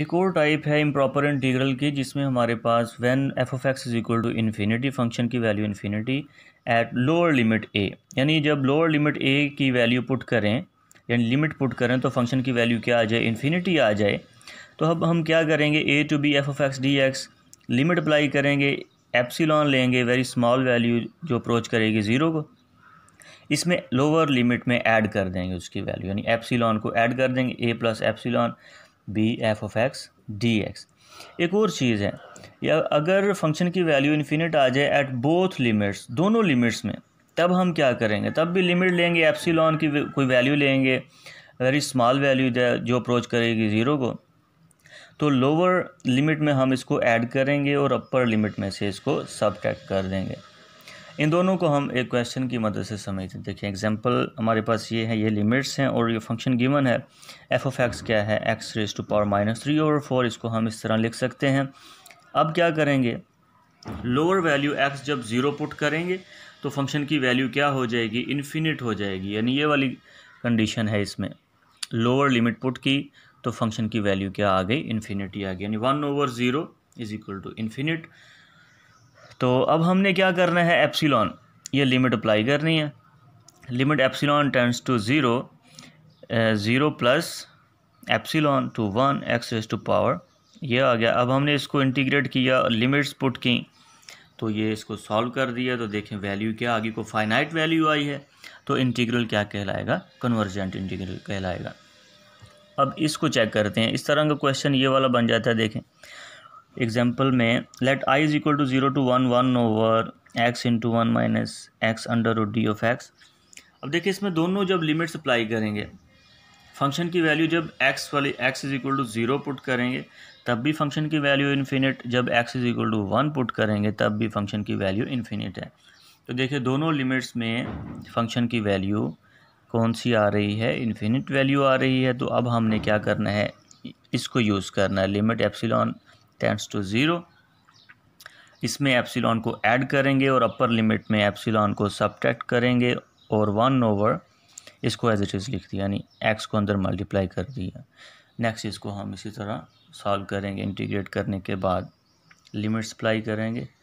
एक और टाइप है इम्प्रॉपर इंटीग्रल की जिसमें हमारे पास when F of X is equal to infinity function की value infinity at lower limit A यानी जब लोअर लिमिट ए की वैल्यू पुट करें यानी लिमिट पुट करें तो फंक्शन की वैल्यू क्या आ जाए इन्फिनिटी आ जाए तो अब हम क्या करेंगे A to B F of X D X limit apply करेंगे एप्सिलॉन लेंगे वेरी स्मॉल वैल्यू जो अप्रोच करेगी ज़ीरो को इसमें लोअर लिमिट में ऐड कर देंगे उसकी वैल्यू यानी एप्सिलॉन को ऐड कर देंगे A plus epsilon B F of X D X एक और चीज़ है या अगर फंक्शन की वैल्यू इन्फिनिट आ जाए एट बोथ लिमिट्स दोनों लिमिट्स में तब हम क्या करेंगे तब भी लिमिट लेंगे एप्सिलॉन की कोई वैल्यू लेंगे वेरी स्मॉल वैल्यू जो अप्रोच करेगी ज़ीरो को तो लोअर लिमिट में हम इसको ऐड करेंगे और अपर लिमिट में से इसको सब्ट्रैक्ट कर देंगे इन दोनों को हम एक क्वेश्चन की मदद से समझते हैं देखिए एग्जांपल हमारे पास ये है ये लिमिट्स हैं और ये फंक्शन गिवन है एफ ऑफ एक्स क्या है X raise to power minus three और फोर इसको हम इस तरह लिख सकते हैं अब क्या करेंगे लोअर वैल्यू एक्स जब ज़ीरो पुट करेंगे तो फंक्शन की वैल्यू क्या हो जाएगी इन्फिनिट हो जाएगी यानी ये वाली कंडीशन है इसमें लोअर लिमिट पुट की तो फंक्शन की वैल्यू क्या आ गई इन्फिनिटी आ गई यानी one over zero is equal to infinite तो अब हमने क्या करना है एप्सिलॉन ये लिमिट अप्लाई करनी है limit epsilon tends to zero zero plus epsilon to one X raise to power ये आ गया अब हमने इसको इंटीग्रेट किया लिमिट्स पुट की तो ये इसको सॉल्व कर दिया तो देखें वैल्यू क्या आगे को फाइनाइट वैल्यू आई है तो इंटीग्रल क्या कहलाएगा कन्वर्जेंट इंटीग्रल कहलाएगा अब इसको चेक करते हैं इस तरह का क्वेश्चन ये वाला बन जाता है देखें एग्जाम्पल में let I is equal to zero to one one over X into one minus X under root D of X अब देखिए इसमें दोनों जब लिमिट्स अप्लाई करेंगे फंक्शन की वैल्यू जब एक्स वाली X is equal to zero put करेंगे तब भी फंक्शन की वैल्यू इन्फिनिट जब X is equal to one put करेंगे तब भी फंक्शन की वैल्यू इन्फिनिट है तो देखिए दोनों लिमिट्स में फंक्शन की वैल्यू कौन सी आ रही है इन्फिनिट वैल्यू आ रही है तो अब हमने क्या करना है इसको यूज़ करना है limit epsilon tends to zero इसमें एप्सिलॉन को ऐड करेंगे और अपर लिमिट में एप्सिलॉन को सब्ट्रैक्ट करेंगे और वन ओवर इसको एज इट इज़ लिख दिया यानी एक्स को अंदर मल्टीप्लाई कर दिया नेक्स्ट इसको हम इसी तरह सॉल्व करेंगे इंटीग्रेट करने के बाद लिमिट्स अप्लाई करेंगे